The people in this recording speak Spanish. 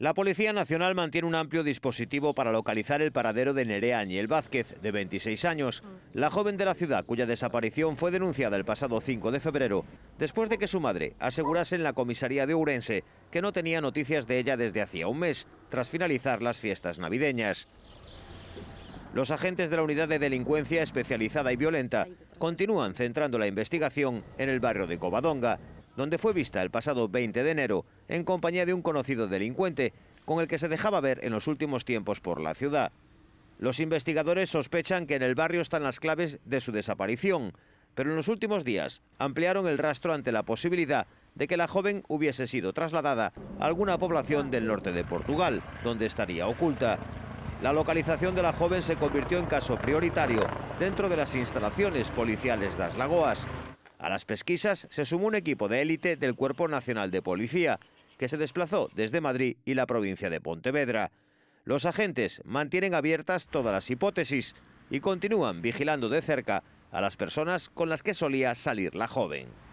La Policía Nacional mantiene un amplio dispositivo para localizar el paradero de Nerea Ángel Vázquez, de 26 años, mm. la joven de la ciudad cuya desaparición fue denunciada el pasado 5 de febrero, después de que su madre asegurase en la comisaría de Urense que no tenía noticias de ella desde hacía un mes, tras finalizar las fiestas navideñas. Los agentes de la Unidad de Delincuencia Especializada y Violenta continúan centrando la investigación en el barrio de Covadonga, donde fue vista el pasado 20 de enero en compañía de un conocido delincuente con el que se dejaba ver en los últimos tiempos por la ciudad. Los investigadores sospechan que en el barrio están las claves de su desaparición, pero en los últimos días ampliaron el rastro ante la posibilidad de que la joven hubiese sido trasladada a alguna población del norte de Portugal, donde estaría oculta. La localización de la joven se convirtió en caso prioritario dentro de las instalaciones policiales de Las Lagoas, a las pesquisas se sumó un equipo de élite del Cuerpo Nacional de Policía, que se desplazó desde Madrid y la provincia de Pontevedra. Los agentes mantienen abiertas todas las hipótesis y continúan vigilando de cerca a las personas con las que solía salir la joven.